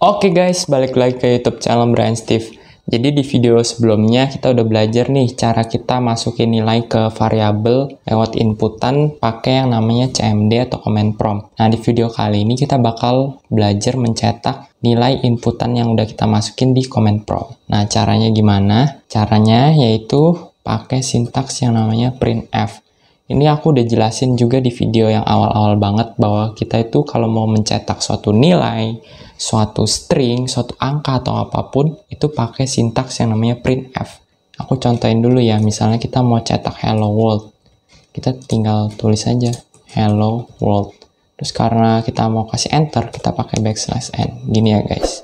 Oke okay guys, balik lagi ke YouTube channel Brian Steve. Jadi di video sebelumnya kita udah belajar nih cara kita masukin nilai ke variabel lewat inputan pakai yang namanya CMD atau command prompt. Nah, di video kali ini kita bakal belajar mencetak nilai inputan yang udah kita masukin di command prompt. Nah, caranya gimana? Caranya yaitu pakai sintaks yang namanya printf. Ini aku udah jelasin juga di video yang awal-awal banget bahwa kita itu kalau mau mencetak suatu nilai, suatu string, suatu angka atau apapun, itu pakai sintaks yang namanya printf. Aku contohin dulu ya, misalnya kita mau cetak hello world. Kita tinggal tulis aja hello world. Terus karena kita mau kasih enter, kita pakai backslash n. Gini ya guys.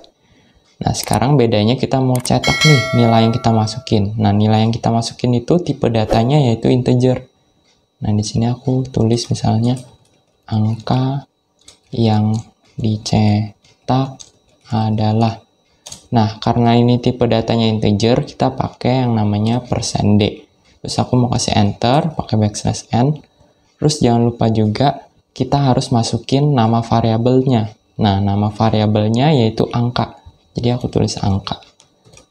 Nah, sekarang bedanya kita mau cetak nih nilai yang kita masukin. Nah, nilai yang kita masukin itu tipe datanya yaitu integer. Nah, di sini aku tulis misalnya angka yang dicetak adalah Nah, karena ini tipe datanya integer, kita pakai yang namanya persen %d. Terus aku mau kasih enter, pakai backslash n. Terus jangan lupa juga kita harus masukin nama variabelnya. Nah, nama variabelnya yaitu angka. Jadi aku tulis angka.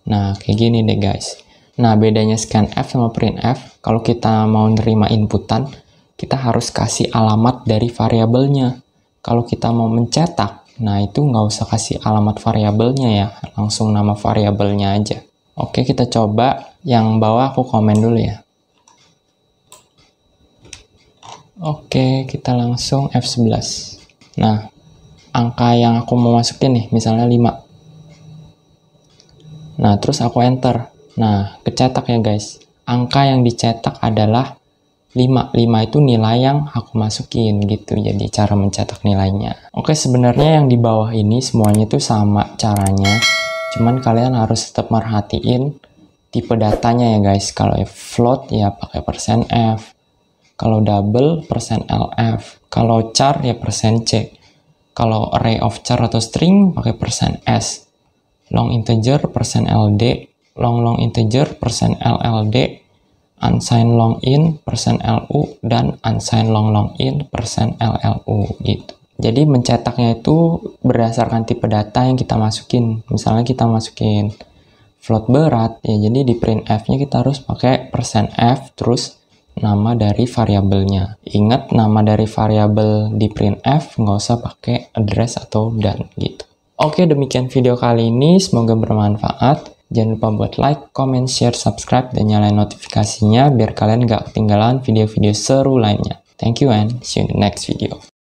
Nah, kayak gini deh guys. Nah, bedanya scan f sama print f kalau kita mau nerima inputan, kita harus kasih alamat dari variabelnya. Kalau kita mau mencetak, nah itu nggak usah kasih alamat variabelnya ya, langsung nama variabelnya aja. Oke, kita coba yang bawah aku komen dulu ya. Oke, kita langsung F11. Nah, angka yang aku mau masukin nih, misalnya 5. Nah, terus aku enter. Nah, kecetak ya guys. Angka yang dicetak adalah 5. 5 itu nilai yang aku masukin gitu. Jadi cara mencetak nilainya. Oke, sebenarnya yang di bawah ini semuanya itu sama caranya. Cuman kalian harus tetap merhatiin tipe datanya ya guys. Kalau float ya pakai persen %f. Kalau double persen %lf. Kalau char ya persen %c. Kalau array of char atau string pakai persen %s. Long integer persen %ld long long integer persen %lld, unsigned long in persen %lu dan unsigned long long in persen %llu gitu. Jadi mencetaknya itu berdasarkan tipe data yang kita masukin. Misalnya kita masukin float berat, ya jadi di print f-nya kita harus pakai persen %f terus nama dari variabelnya. Ingat nama dari variabel di print f nggak usah pakai address atau dan gitu. Oke, demikian video kali ini. Semoga bermanfaat. Jangan lupa buat like, comment, share, subscribe, dan nyalain notifikasinya biar kalian gak ketinggalan video-video seru lainnya. Thank you and see you in the next video.